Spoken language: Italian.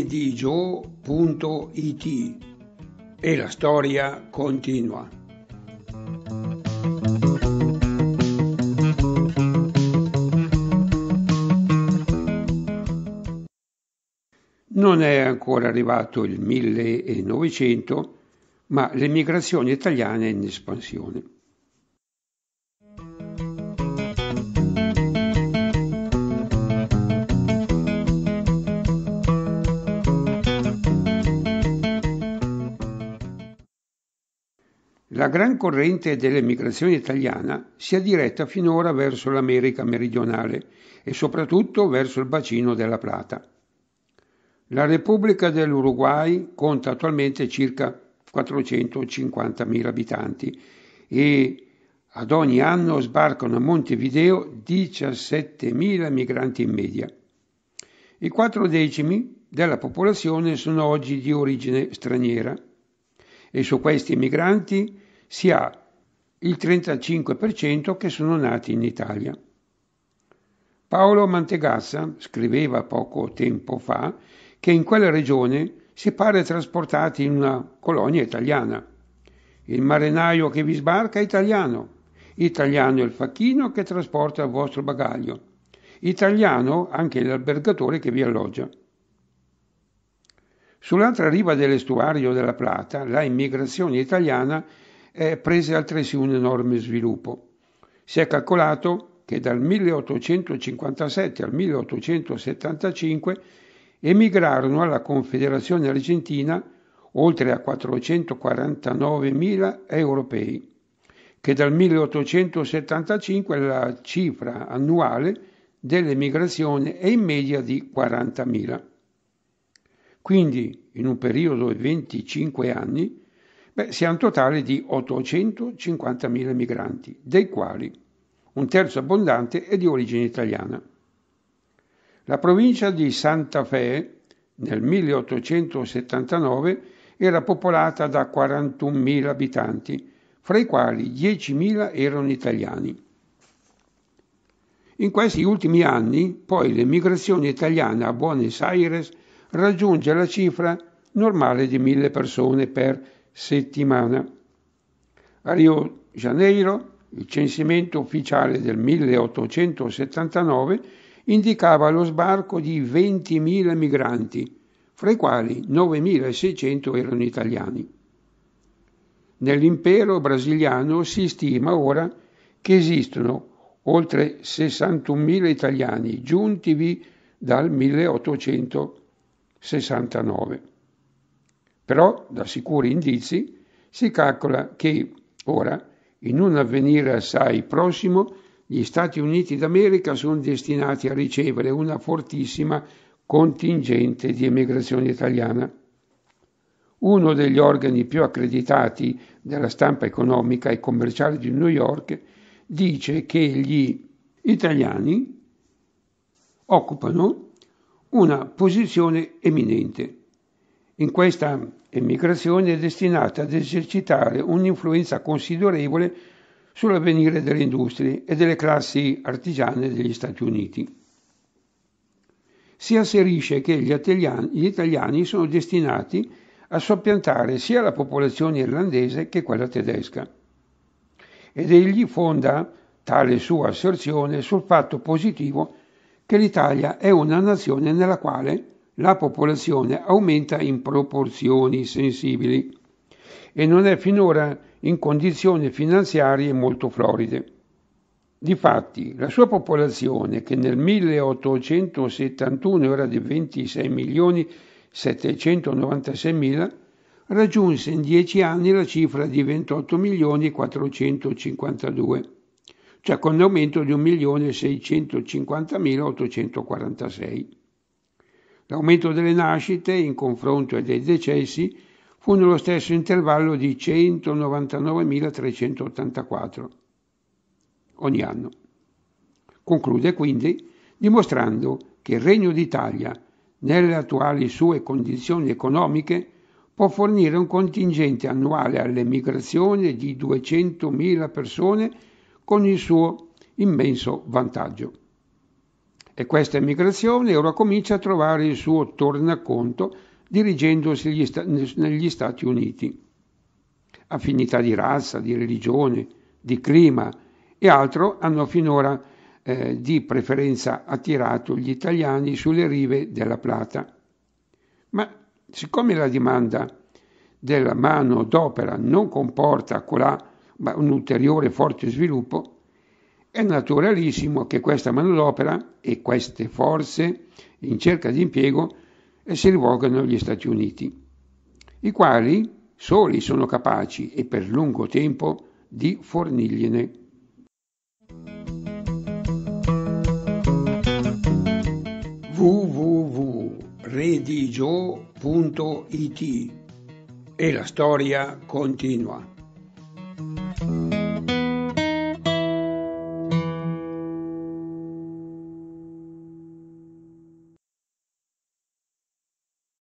eddigio.it e la storia continua. Non è ancora arrivato il 1900, ma le migrazioni italiane in espansione. La gran corrente dell'emigrazione italiana si è diretta finora verso l'America meridionale e soprattutto verso il bacino della Plata. La Repubblica dell'Uruguay conta attualmente circa 450.000 abitanti e ad ogni anno sbarcano a Montevideo 17.000 migranti in media. I quattro decimi della popolazione sono oggi di origine straniera e su questi migranti si ha il 35% che sono nati in Italia. Paolo Mantegazza scriveva poco tempo fa che in quella regione si pare trasportati in una colonia italiana. Il marinaio che vi sbarca è italiano, italiano è il facchino che trasporta il vostro bagaglio, italiano anche l'albergatore che vi alloggia. Sull'altra riva dell'estuario della Plata, la immigrazione italiana è eh, prese altresì un enorme sviluppo. Si è calcolato che dal 1857 al 1875 emigrarono alla Confederazione Argentina oltre a 449.000 europei, che dal 1875 la cifra annuale dell'emigrazione è in media di 40.000. Quindi, in un periodo di 25 anni, si ha un totale di 850.000 migranti, dei quali un terzo abbondante è di origine italiana. La provincia di Santa Fe nel 1879 era popolata da 41.000 abitanti, fra i quali 10.000 erano italiani. In questi ultimi anni, poi, l'emigrazione italiana a Buenos Aires raggiunge la cifra normale di 1.000 persone per settimana. A Rio Janeiro il censimento ufficiale del 1879 indicava lo sbarco di 20.000 migranti, fra i quali 9.600 erano italiani. Nell'impero brasiliano si stima ora che esistono oltre 61.000 italiani giuntivi dal 1869 però da sicuri indizi si calcola che ora, in un avvenire assai prossimo, gli Stati Uniti d'America sono destinati a ricevere una fortissima contingente di emigrazione italiana. Uno degli organi più accreditati della stampa economica e commerciale di New York dice che gli italiani occupano una posizione eminente in questa emigrazione è destinata ad esercitare un'influenza considerevole sull'avvenire delle industrie e delle classi artigiane degli Stati Uniti. Si asserisce che gli italiani, gli italiani sono destinati a soppiantare sia la popolazione irlandese che quella tedesca. Ed egli fonda tale sua asserzione sul fatto positivo che l'Italia è una nazione nella quale la popolazione aumenta in proporzioni sensibili e non è finora in condizioni finanziarie molto floride. Difatti, la sua popolazione, che nel 1871 era di 26 milioni 796 mila, raggiunse in dieci anni la cifra di 28 milioni 452, cioè con un aumento di 1 milione 650 846. L'aumento delle nascite, in confronto ai dei decessi, fu nello stesso intervallo di 199.384 ogni anno. Conclude quindi dimostrando che il Regno d'Italia, nelle attuali sue condizioni economiche, può fornire un contingente annuale all'emigrazione di 200.000 persone con il suo immenso vantaggio. E questa emigrazione ora comincia a trovare il suo tornaconto dirigendosi sta- negli Stati Uniti. Affinità di razza, di religione, di clima e altro hanno finora eh, di preferenza attirato gli italiani sulle rive della Plata. Ma siccome la dimanda della mano d'opera non comporta colà un ulteriore forte sviluppo, è naturalissimo che questa manodopera e queste forze in cerca di impiego eh, si rivolgano agli Stati Uniti, i quali soli sono capaci e per lungo tempo di fornirgliene. www.redigio.it e la storia continua.